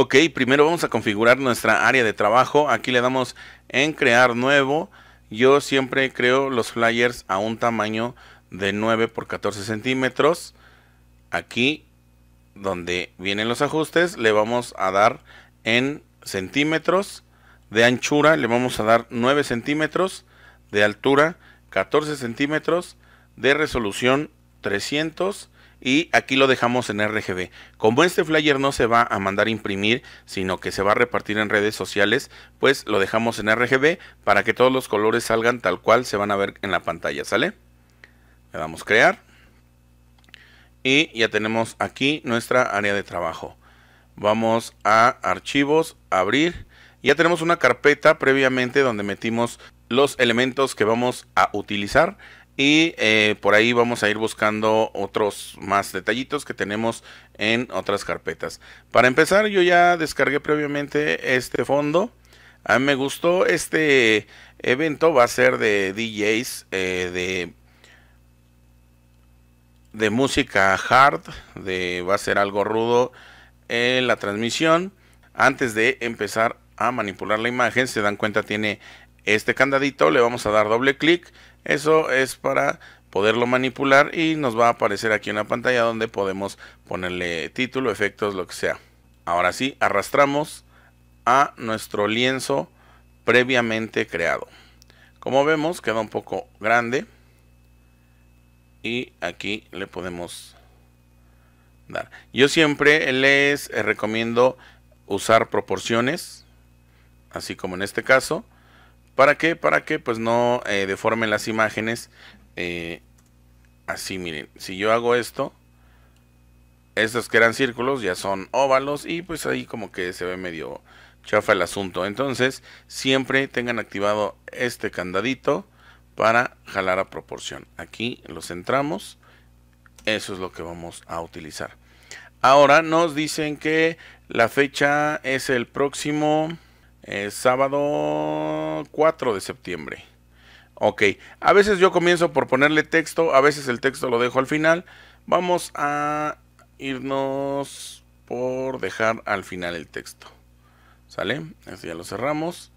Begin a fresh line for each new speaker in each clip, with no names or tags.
Ok, primero vamos a configurar nuestra área de trabajo. Aquí le damos en crear nuevo. Yo siempre creo los flyers a un tamaño de 9 por 14 centímetros. Aquí donde vienen los ajustes le vamos a dar en centímetros de anchura. Le vamos a dar 9 centímetros de altura, 14 centímetros de resolución 300 y aquí lo dejamos en RGB. Como este flyer no se va a mandar a imprimir, sino que se va a repartir en redes sociales, pues lo dejamos en RGB para que todos los colores salgan tal cual se van a ver en la pantalla, ¿sale? Le damos crear y ya tenemos aquí nuestra área de trabajo. Vamos a archivos, abrir. Ya tenemos una carpeta previamente donde metimos los elementos que vamos a utilizar. Y eh, por ahí vamos a ir buscando otros más detallitos que tenemos en otras carpetas. Para empezar, yo ya descargué previamente este fondo. A mí me gustó este evento, va a ser de DJs, eh, de, de música hard, de, va a ser algo rudo en la transmisión. Antes de empezar a manipular la imagen, se dan cuenta tiene este candadito, le vamos a dar doble clic, eso es para poderlo manipular y nos va a aparecer aquí una pantalla donde podemos ponerle título, efectos, lo que sea. Ahora sí, arrastramos a nuestro lienzo previamente creado. Como vemos, queda un poco grande y aquí le podemos dar. Yo siempre les recomiendo usar proporciones, así como en este caso. ¿Para qué? Para que pues no eh, deformen las imágenes. Eh, así, miren, si yo hago esto, estos que eran círculos ya son óvalos y pues ahí como que se ve medio chafa el asunto. Entonces, siempre tengan activado este candadito para jalar a proporción. Aquí los centramos. Eso es lo que vamos a utilizar. Ahora nos dicen que la fecha es el próximo eh, sábado 4 de septiembre. Ok, a veces yo comienzo por ponerle texto, a veces el texto lo dejo al final. Vamos a irnos por dejar al final el texto. ¿Sale? Así ya lo cerramos.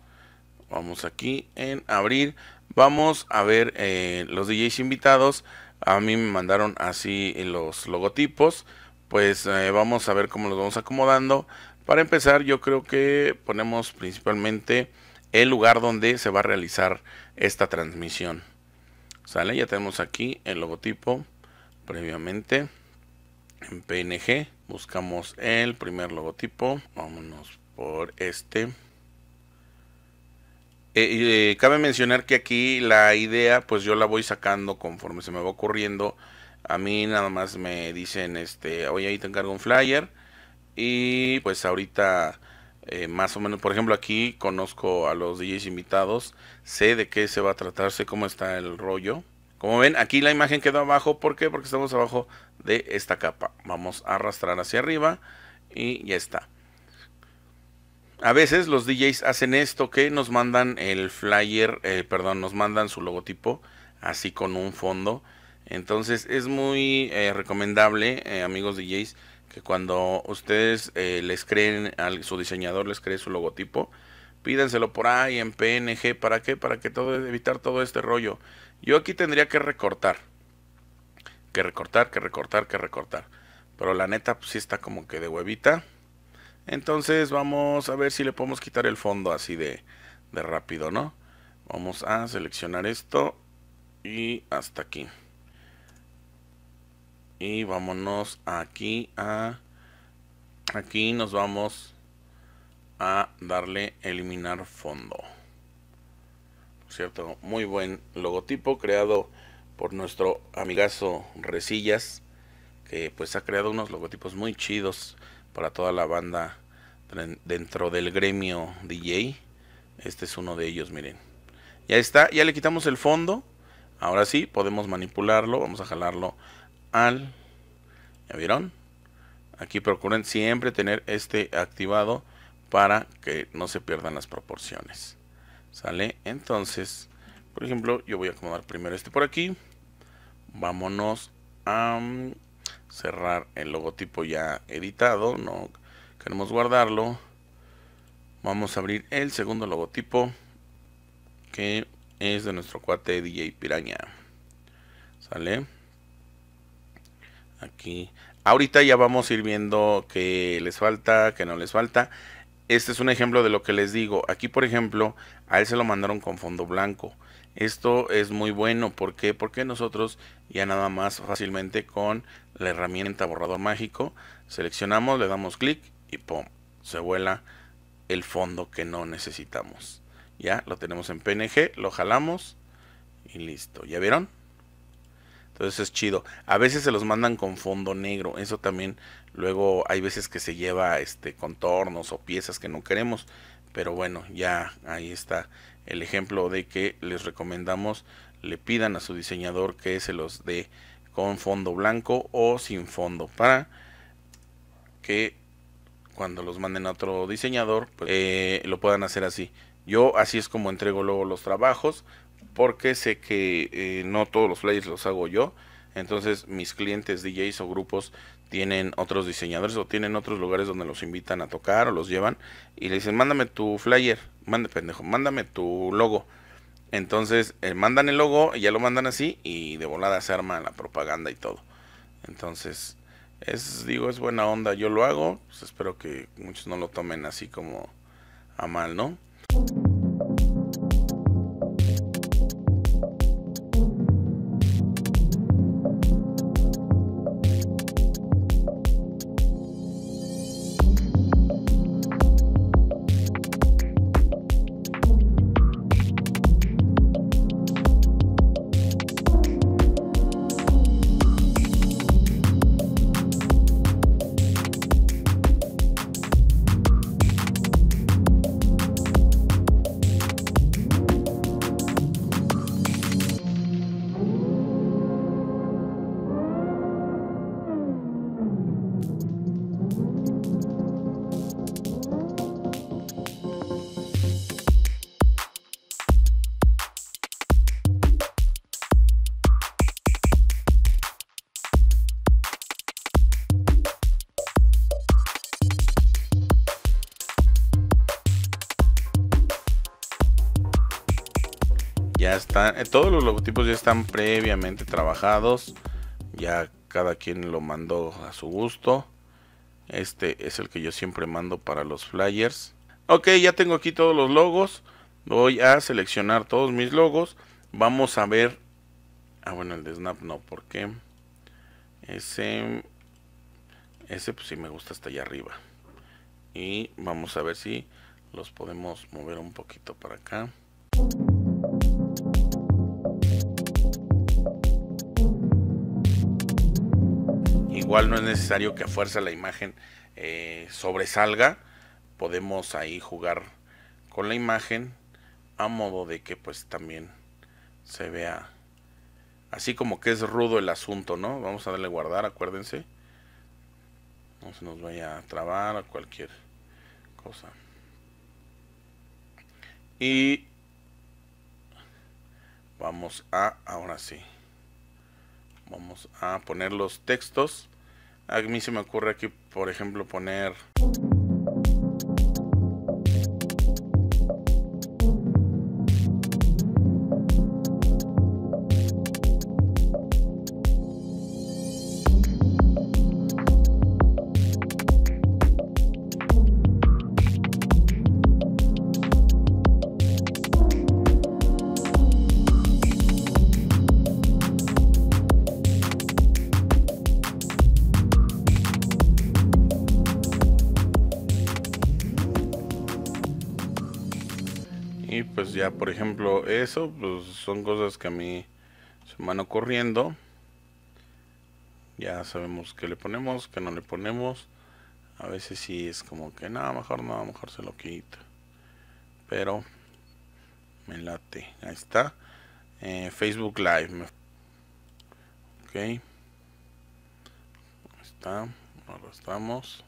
Vamos aquí en abrir. Vamos a ver eh, los DJs invitados. A mí me mandaron así los logotipos. Pues eh, vamos a ver cómo los vamos acomodando. Para empezar yo creo que ponemos principalmente el lugar donde se va a realizar esta transmisión. ¿Sale? Ya tenemos aquí el logotipo previamente en PNG. Buscamos el primer logotipo. Vámonos por este. Eh, eh, cabe mencionar que aquí la idea, pues yo la voy sacando conforme se me va ocurriendo. A mí nada más me dicen, este, oye, ahí te encargo un flyer. Y pues ahorita eh, más o menos, por ejemplo, aquí conozco a los DJs invitados, sé de qué se va a tratar, sé cómo está el rollo. Como ven, aquí la imagen quedó abajo, ¿por qué? Porque estamos abajo de esta capa. Vamos a arrastrar hacia arriba y ya está. A veces los DJs hacen esto, que nos mandan el flyer, eh, perdón, nos mandan su logotipo así con un fondo. Entonces es muy eh, recomendable, amigos DJs, que cuando ustedes eh, les creen, a su diseñador les cree su logotipo, pídenselo por ahí en PNG, ¿para qué? Para que todo, evitar todo este rollo. Yo aquí tendría que recortar, que recortar, que recortar, que recortar. Pero la neta, pues sí está como que de huevita. Entonces vamos a ver si le podemos quitar el fondo así de rápido, ¿no? Vamos a seleccionar esto y hasta aquí y vámonos aquí a aquí nos vamos a darle eliminar fondo cierto muy buen logotipo creado por nuestro amigazo Resillas que pues ha creado unos logotipos muy chidos para toda la banda dentro del gremio DJ este es uno de ellos miren ya está ya le quitamos el fondo ahora sí podemos manipularlo vamos a jalarlo al. ¿Ya vieron? Aquí procuren siempre tener este activado para que no se pierdan las proporciones. ¿Sale? Entonces, por ejemplo, yo voy a acomodar primero este por aquí. Vámonos a mm, cerrar el logotipo ya editado. No queremos guardarlo. Vamos a abrir el segundo logotipo que es de nuestro cuate DJ Piraña. ¿Sale? Aquí. Ahorita ya vamos a ir viendo qué les falta, qué no les falta. Este es un ejemplo de lo que les digo. Aquí, por ejemplo, a él se lo mandaron con fondo blanco. Esto es muy bueno. ¿Por qué? Porque nosotros ya nada más fácilmente con la herramienta borrador mágico seleccionamos, le damos clic y ¡pum! Se vuela el fondo que no necesitamos. Ya lo tenemos en PNG, lo jalamos y listo. ¿Ya vieron? Entonces es chido. A veces se los mandan con fondo negro. Eso también luego hay veces que se lleva este contornos o piezas que no queremos. Pero bueno, ya ahí está el ejemplo de que les recomendamos le pidan a su diseñador que se los dé con fondo blanco o sin fondo para que cuando los manden a otro diseñador pues, eh, lo puedan hacer así. Yo así es como entrego luego los trabajos porque sé que eh, no todos los flyers los hago yo. Entonces mis clientes DJs o grupos tienen otros diseñadores o tienen otros lugares donde los invitan a tocar o los llevan y le dicen, mándame tu flyer, mande pendejo, mándame tu logo. Entonces eh, mandan el logo, Y ya lo mandan así y de volada se arma la propaganda y todo. Entonces, es, digo, es buena onda, yo lo hago, pues, espero que muchos no lo tomen así como a mal, ¿no? están, eh, todos los logotipos ya están previamente trabajados, ya cada quien lo mandó a su gusto. Este es el que yo siempre mando para los flyers. Ok, ya tengo aquí todos los logos. Voy a seleccionar todos mis logos. Vamos a ver. Ah, bueno, el de Snap no, porque ese, ese pues sí me gusta hasta allá arriba. Y vamos a ver si los podemos mover un poquito para acá. igual no es necesario que a fuerza la imagen eh, sobresalga. Podemos ahí jugar con la imagen a modo de que pues también se vea así como que es rudo el asunto, ¿no? Vamos a darle guardar, acuérdense. No se nos vaya a trabar a cualquier cosa. Y vamos a, ahora sí, vamos a poner los textos. A mí se me ocurre aquí, por ejemplo, poner... ya, por ejemplo, eso, pues, son cosas que a mí se van ocurriendo. Ya sabemos que le ponemos, que no le ponemos. A veces sí es como que nada, no, mejor no, mejor se lo quita Pero me late. Ahí está. Eh, Facebook Live. Ok. Ahí está. Ahora estamos.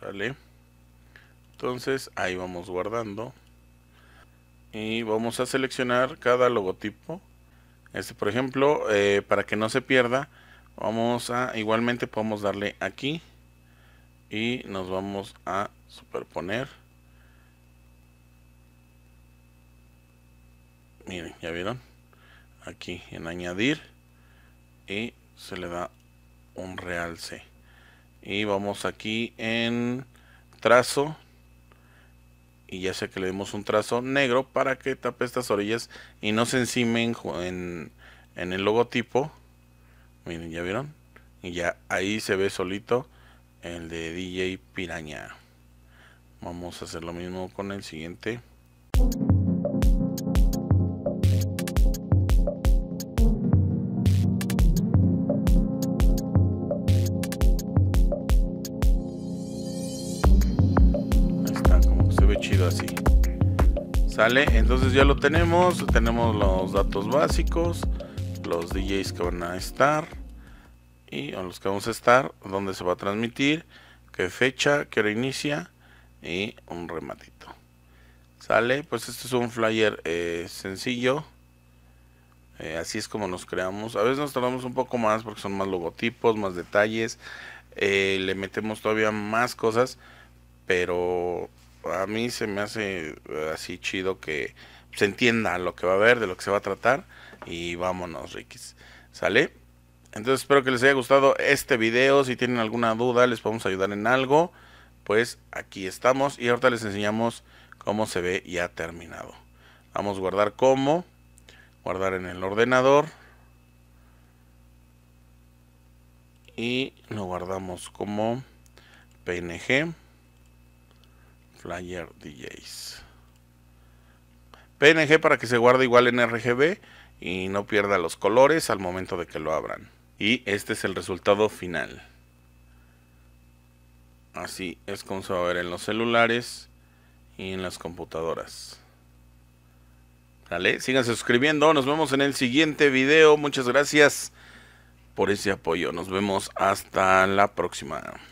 ¿Sale? Entonces ahí vamos guardando. Y vamos a seleccionar cada logotipo. Este, por ejemplo, eh, para que no se pierda, vamos a, igualmente podemos darle aquí. Y nos vamos a superponer. miren ya vieron aquí en añadir y se le da un realce y vamos aquí en trazo y ya sé que le demos un trazo negro para que tape estas orillas y no se encimen en, en el logotipo miren ya vieron y ya ahí se ve solito el de DJ Piraña vamos a hacer lo mismo con el siguiente así. ¿Sale? Entonces ya lo tenemos. Tenemos los datos básicos. Los DJs que van a estar. Y a los que vamos a estar. donde se va a transmitir. Qué fecha. que hora inicia. Y un rematito. ¿Sale? Pues este es un flyer eh, sencillo. Eh, así es como nos creamos. A veces nos tardamos un poco más porque son más logotipos, más detalles. Eh, le metemos todavía más cosas. Pero a mí se me hace eh, así chido que se entienda lo que va a haber, de lo que se va a tratar. Y vámonos, Rikis. ¿Sale? Entonces espero que les haya gustado este video. Si tienen alguna duda, les podemos ayudar en algo. Pues aquí estamos y ahorita les enseñamos cómo se ve ya terminado. Vamos a guardar como. Guardar en el ordenador. Y lo guardamos como PNG. Flyer DJs. PNG para que se guarde igual en RGB y no pierda los colores al momento de que lo abran. Y este es el resultado final. Así es como se va a ver en los celulares y en las computadoras. ¿Vale? Sigan suscribiendo. Nos vemos en el siguiente video. Muchas gracias por ese apoyo. Nos vemos hasta la próxima.